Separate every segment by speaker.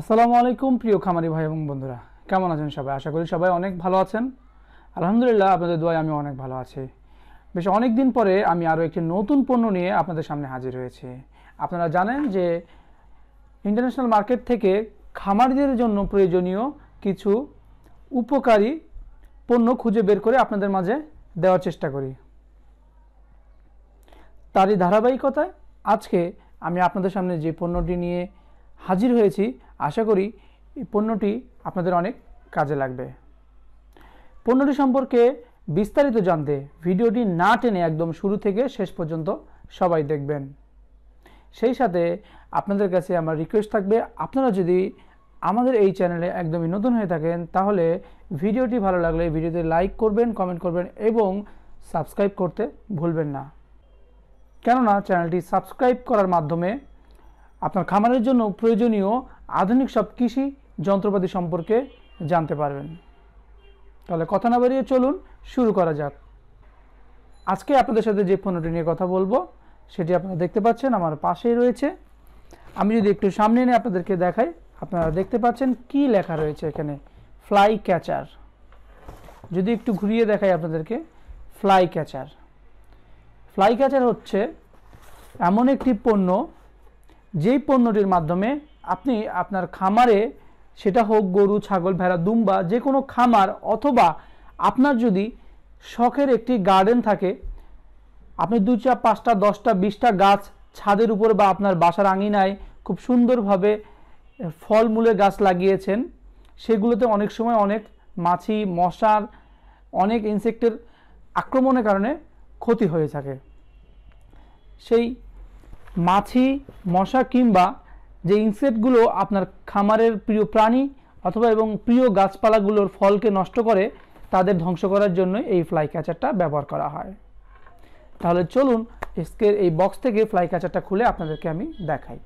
Speaker 1: আসসালামু আলাইকুম প্রিয় খামারি ভাই এবং বন্ধুরা কেমন আছেন সবাই আশা করি সবাই অনেক ভালো আছেন আলহামদুলিল্লাহ আপনাদের দোয়ায় আমি অনেক ভালো আছি বেশ অনেক দিন পরে আমি আরও একটি নতুন পণ্য নিয়ে আপনাদের সামনে হাজির হয়েছি আপনারা জানেন যে ইন্টারন্যাশনাল মার্কেট থেকে খামারিদের জন্য প্রয়োজনীয় কিছু উপকারী পণ্য খুঁজে বের করে আপনাদের মাঝে দেওয়ার চেষ্টা করি তারই ধারাবাহিকতায় আজকে আমি আপনাদের সামনে যে পণ্যটি নিয়ে হাজির হয়েছি আশা করি এই পণ্যটি আপনাদের অনেক কাজে লাগবে পণ্যটি সম্পর্কে বিস্তারিত জানতে ভিডিওটি না টেনে একদম শুরু থেকে শেষ পর্যন্ত সবাই দেখবেন সেই সাথে আপনাদের কাছে আমার রিকোয়েস্ট থাকবে আপনারা যদি আমাদের এই চ্যানেলে একদমই নতুন হয়ে থাকেন তাহলে ভিডিওটি ভালো লাগলে ভিডিওতে লাইক করবেন কমেন্ট করবেন এবং সাবস্ক্রাইব করতে ভুলবেন না কেননা চ্যানেলটি সাবস্ক্রাইব করার মাধ্যমে আপনার খামারের জন্য প্রয়োজনীয় আধুনিক সব কৃষি যন্ত্রপাতি সম্পর্কে জানতে পারবেন তাহলে কথা না বাড়িয়ে চলুন শুরু করা যাক আজকে আপনাদের সাথে যে পণ্যটি নিয়ে কথা বলবো সেটি আপনারা দেখতে পাচ্ছেন আমার পাশেই রয়েছে আমি যদি একটু সামনে এনে আপনাদেরকে দেখাই আপনারা দেখতে পাচ্ছেন কি লেখা রয়েছে এখানে ফ্লাই ক্যাচার যদি একটু ঘুরিয়ে দেখাই আপনাদেরকে ফ্লাই ক্যাচার ফ্লাই ক্যাচার হচ্ছে এমন একটি পণ্য যেই পণ্যটির মাধ্যমে আপনি আপনার খামারে সেটা হোক গরু ছাগল ভেড়া দুম্বা যে কোনো খামার অথবা আপনার যদি শখের একটি গার্ডেন থাকে আপনি দু চার পাঁচটা দশটা বিশটা গাছ ছাদের উপর বা আপনার বাসার আঙিনায় খুব সুন্দরভাবে ফলমূলের গাছ লাগিয়েছেন সেগুলোতে অনেক সময় অনেক মাছি মশার অনেক ইনসেক্টের আক্রমণের কারণে ক্ষতি হয়ে থাকে সেই মাছি মশা কিংবা যে ইনসেক্টগুলো আপনার খামারের প্রিয় প্রাণী অথবা এবং প্রিয় গাছপালাগুলোর ফলকে নষ্ট করে তাদের ধ্বংস করার জন্য এই ফ্লাই ক্যাচারটা ব্যবহার করা হয় তাহলে চলুন স্কের এই বক্স থেকে ফ্লাই ক্যাচারটা খুলে আপনাদেরকে আমি দেখাই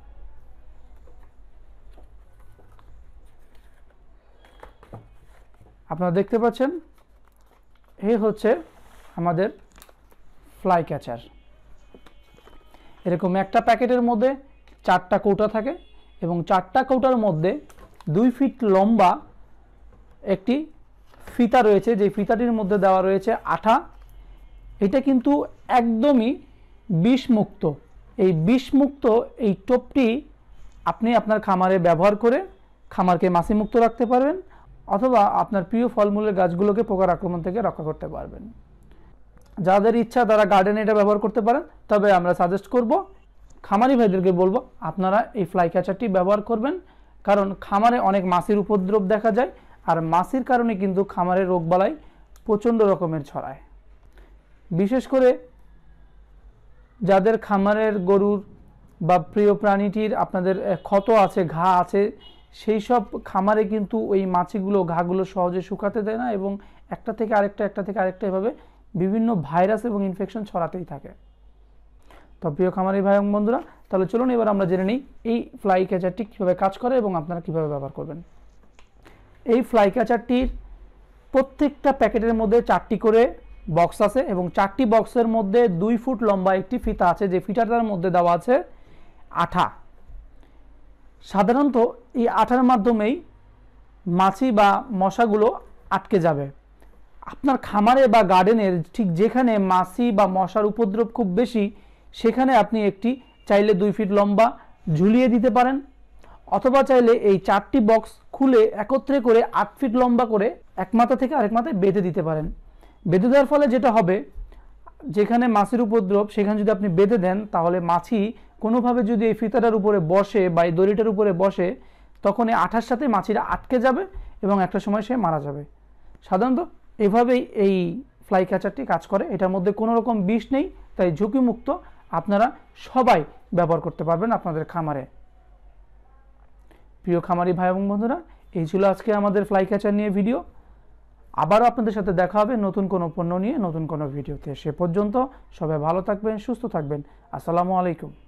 Speaker 1: আপনারা দেখতে পাচ্ছেন এ হচ্ছে আমাদের ফ্লাই ক্যাচার এরকম একটা প্যাকেটের মধ্যে চারটা কৌটা থাকে এবং চারটা কৌটার মধ্যে দুই ফিট লম্বা একটি ফিতা রয়েছে যে ফিতাটির মধ্যে দেওয়া রয়েছে আঠা এটা কিন্তু একদমই বিষমুক্ত এই বিষমুক্ত এই টোপটি আপনি আপনার খামারে ব্যবহার করে খামারকে মাসিমুক্ত রাখতে পারবেন অথবা আপনার প্রিয় ফলমূলের গাছগুলোকে পোকার আক্রমণ থেকে রক্ষা করতে পারবেন যাদের ইচ্ছা তারা গার্ডেনে এটা ব্যবহার করতে পারেন তবে আমরা সাজেস্ট করব খামারি ভাইদেরকে বলবো আপনারা এই ফ্লাই ক্যাচারটি ব্যবহার করবেন কারণ খামারে অনেক মাছির উপদ্রব দেখা যায় আর মাছির কারণে কিন্তু খামারে বালাই প্রচণ্ড রকমের ছড়ায় বিশেষ করে যাদের খামারের গরুর বা প্রিয় প্রাণীটির আপনাদের ক্ষত আছে ঘা আছে সেই সব খামারে কিন্তু ওই মাছিগুলো ঘাগুলো সহজে শুকাতে দেয় না এবং একটা থেকে আরেকটা একটা থেকে আরেকটা এভাবে বিভিন্ন ভাইরাস এবং ইনফেকশন ছড়াতেই থাকে তো প্রিয় খামারি ভাই এবং বন্ধুরা তাহলে চলুন এবার আমরা জেনে নিই এই ফ্লাই ক্যাচারটি কীভাবে কাজ করে এবং আপনারা কীভাবে ব্যবহার করবেন এই ফ্লাই ক্যাচারটির প্রত্যেকটা প্যাকেটের মধ্যে চারটি করে বক্স আছে এবং চারটি বক্সের মধ্যে দুই ফুট লম্বা একটি ফিতা আছে যে ফিতাটার মধ্যে দেওয়া আছে আঠা সাধারণত এই আঠার মাধ্যমেই মাছি বা মশাগুলো আটকে যাবে আপনার খামারে বা গার্ডেনের ঠিক যেখানে মাছি বা মশার উপদ্রব খুব বেশি সেখানে আপনি একটি চাইলে দুই ফিট লম্বা ঝুলিয়ে দিতে পারেন অথবা চাইলে এই চারটি বক্স খুলে একত্রে করে আট ফিট লম্বা করে এক মাথা থেকে আরেক মাথায় বেঁধে দিতে পারেন বেঁধে দেওয়ার ফলে যেটা হবে যেখানে মাছের উপদ্রব সেখানে যদি আপনি বেঁধে দেন তাহলে মাছি কোনোভাবে যদি এই ফিতাটার উপরে বসে বা এই দড়িটার উপরে বসে তখন এই আঠার সাথে মাছিরা আটকে যাবে এবং একটা সময় সে মারা যাবে সাধারণত এভাবেই এই ফ্লাই ক্যাচারটি কাজ করে এটার মধ্যে কোনো রকম বিষ নেই তাই ঝুঁকিমুক্ত আপনারা সবাই ব্যবহার করতে পারবেন আপনাদের খামারে প্রিয় খামারি ভাই এবং বন্ধুরা এই ছিল আজকে আমাদের ফ্লাই ক্যাচার নিয়ে ভিডিও আবারও আপনাদের সাথে দেখা হবে নতুন কোনো পণ্য নিয়ে নতুন কোনো ভিডিওতে সে পর্যন্ত সবাই ভালো থাকবেন সুস্থ থাকবেন আসসালামু আলাইকুম